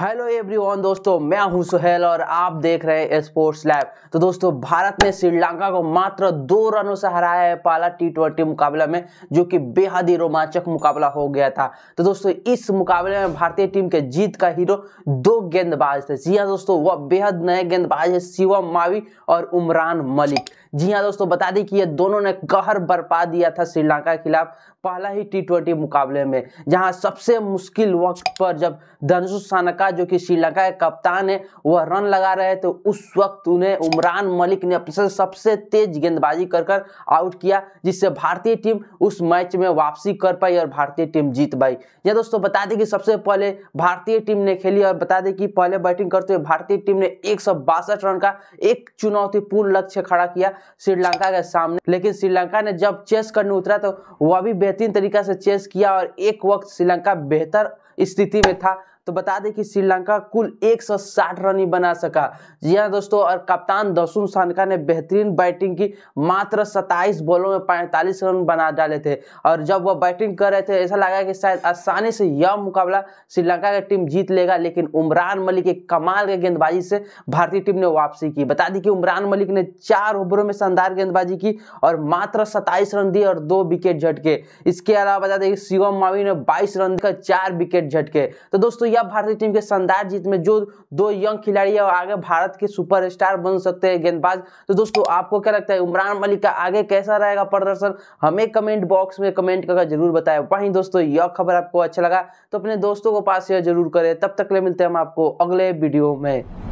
hello everyone दोस्तों मैं हूं सुहेल और आप देख रहे हैं स्पोर्ट्स लैब तो दोस्तों भारत ने श्रीलंका को मात्र दो रनों से हराया है पाला टी ट्वेंटी मुकाबला में जो कि बेहद ही रोमांचक मुकाबला हो गया था तो दोस्तों इस मुकाबले में भारतीय टीम के जीत का हीरो दो गेंदबाज थे जी हाँ दोस्तों वह बेहद नए गेंदबाज है शिवम मावी और उमरान मलिक जी हाँ दोस्तों बता दें कि ये दोनों ने कहर बरपा दिया था श्रीलंका के खिलाफ पहला ही टी मुकाबले में जहां सबसे मुश्किल वक्त पर जब धनुष सानका जो कि श्रीलंका के कप्तान है वह रन लगा रहे थे उस वक्त उन्हें उमरान मलिक ने अपने सबसे तेज गेंदबाजी कर कर आउट किया जिससे भारतीय टीम उस मैच में वापसी कर पाई और भारतीय टीम जीत पाई यह दोस्तों बता दें कि सबसे पहले भारतीय टीम ने खेली और बता दें कि पहले बैटिंग करते हुए भारतीय टीम ने एक रन का एक चुनौतीपूर्ण लक्ष्य खड़ा किया श्रीलंका के सामने लेकिन श्रीलंका ने जब चेस करने उतरा तो वह भी बेहतरीन तरीका से चेस किया और एक वक्त श्रीलंका बेहतर स्थिति में था तो बता दें कि श्रीलंका कुल 160 रन ही बना सका जी हाँ दोस्तों और कप्तान दसुन सानका ने बेहतरीन बैटिंग की मात्र 27 बॉलों में 45 रन बना डाले थे और जब वह बैटिंग कर रहे थे ऐसा लगा कि शायद आसानी से यह मुकाबला श्रीलंका की टीम जीत लेगा लेकिन उमरान मलिक एक कमाल के गेंदबाजी से भारतीय टीम ने वापसी की बता दी कि उमरान मलिक ने चार ओवरों में शानदार गेंदबाजी की और मात्र सत्ताईस रन दिए और दो विकेट झटके इसके अलावा बता दें कि शिवम मावी ने बाईस रन का चार विकेट झटके तो दोस्तों यह भारतीय टीम के शानदार जीत में जो दो यंग खिलाड़ी और आगे भारत के सुपरस्टार बन सकते हैं गेंदबाज तो दोस्तों आपको क्या लगता है उमरान मलिक का आगे कैसा रहेगा प्रदर्शन हमें कमेंट बॉक्स में कमेंट करके जरूर बताए वहीं दोस्तों यह खबर आपको अच्छा लगा तो अपने दोस्तों को पास शेयर जरूर करें तब तक ले मिलते हैं हम आपको अगले वीडियो में